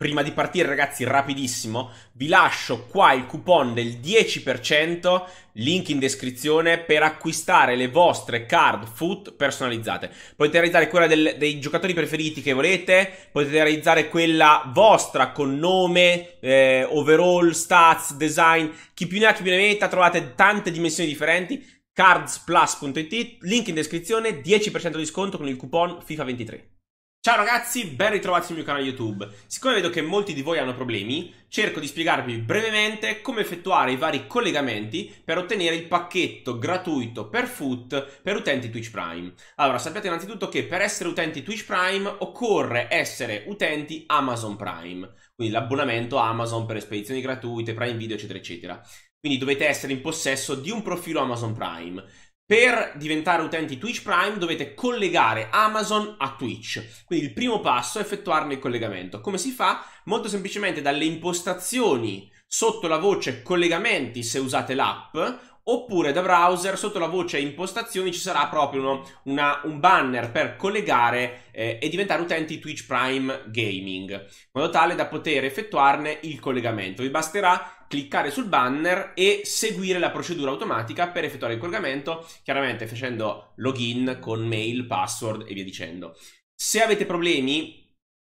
Prima di partire, ragazzi, rapidissimo, vi lascio qua il coupon del 10%, link in descrizione, per acquistare le vostre card foot personalizzate. Potete realizzare quella del, dei giocatori preferiti che volete, potete realizzare quella vostra con nome, eh, overall, stats, design, chi più ne ha chi più ne metta, trovate tante dimensioni differenti, cardsplus.it, link in descrizione, 10% di sconto con il coupon FIFA23. Ciao ragazzi, ben ritrovati sul mio canale YouTube. Siccome vedo che molti di voi hanno problemi, cerco di spiegarvi brevemente come effettuare i vari collegamenti per ottenere il pacchetto gratuito per foot per utenti Twitch Prime. Allora, sappiate innanzitutto che per essere utenti Twitch Prime occorre essere utenti Amazon Prime, quindi l'abbonamento Amazon per spedizioni gratuite, Prime Video, eccetera, eccetera. Quindi dovete essere in possesso di un profilo Amazon Prime. Per diventare utenti Twitch Prime dovete collegare Amazon a Twitch, quindi il primo passo è effettuarne il collegamento. Come si fa? Molto semplicemente dalle impostazioni sotto la voce collegamenti se usate l'app oppure da browser sotto la voce impostazioni ci sarà proprio uno, una, un banner per collegare eh, e diventare utenti Twitch Prime Gaming, in modo tale da poter effettuarne il collegamento. Vi basterà cliccare sul banner e seguire la procedura automatica per effettuare il collegamento, chiaramente facendo login con mail, password e via dicendo. Se avete problemi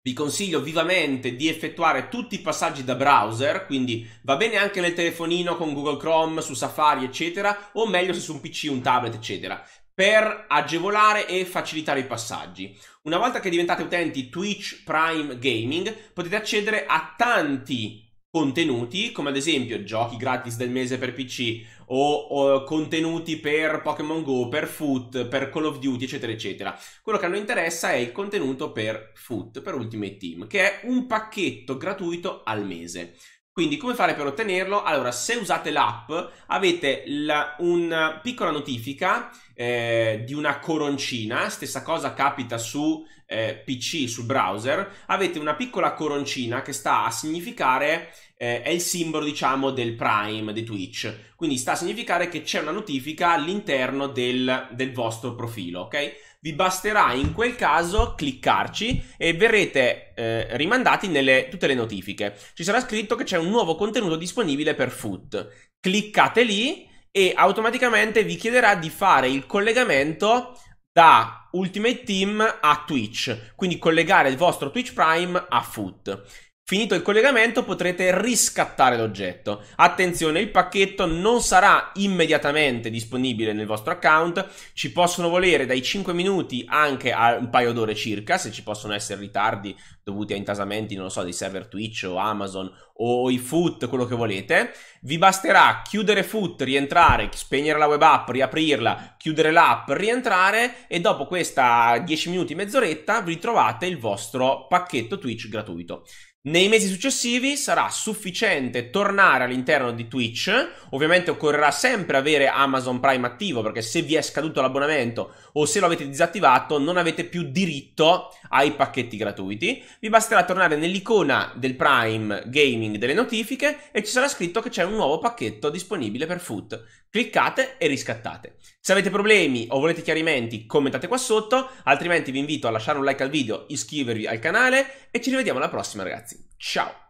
vi consiglio vivamente di effettuare tutti i passaggi da browser, quindi va bene anche nel telefonino con Google Chrome, su Safari, eccetera, o meglio se su un PC, un tablet, eccetera, per agevolare e facilitare i passaggi. Una volta che diventate utenti Twitch Prime Gaming, potete accedere a tanti contenuti, come ad esempio giochi gratis del mese per PC o, o, contenuti per Pokémon Go, per Foot, per Call of Duty, eccetera, eccetera. Quello che a noi interessa è il contenuto per Foot, per Ultimate Team, che è un pacchetto gratuito al mese. Quindi come fare per ottenerlo? Allora, se usate l'app avete la, una piccola notifica eh, di una coroncina, stessa cosa capita su eh, PC, sul browser, avete una piccola coroncina che sta a significare, eh, è il simbolo diciamo del Prime di Twitch, quindi sta a significare che c'è una notifica all'interno del, del vostro profilo, ok? vi basterà in quel caso cliccarci e verrete eh, rimandati nelle tutte le notifiche. Ci sarà scritto che c'è un nuovo contenuto disponibile per Foot. Cliccate lì e automaticamente vi chiederà di fare il collegamento da Ultimate Team a Twitch, quindi collegare il vostro Twitch Prime a Foot. Finito il collegamento potrete riscattare l'oggetto. Attenzione, il pacchetto non sarà immediatamente disponibile nel vostro account, ci possono volere dai 5 minuti anche a un paio d'ore circa, se ci possono essere ritardi dovuti a intasamenti, non lo so, dei server Twitch o Amazon o i foot, quello che volete. Vi basterà chiudere foot, rientrare, spegnere la web app, riaprirla, chiudere l'app, rientrare e dopo questa 10 minuti, mezz'oretta vi trovate il vostro pacchetto Twitch gratuito. Nei mesi successivi sarà sufficiente tornare all'interno di Twitch, ovviamente occorrerà sempre avere Amazon Prime attivo perché se vi è scaduto l'abbonamento o se lo avete disattivato non avete più diritto ai pacchetti gratuiti, vi basterà tornare nell'icona del Prime Gaming delle notifiche e ci sarà scritto che c'è un nuovo pacchetto disponibile per Foot cliccate e riscattate. Se avete problemi o volete chiarimenti commentate qua sotto, altrimenti vi invito a lasciare un like al video, iscrivervi al canale e ci rivediamo alla prossima ragazzi. Ciao!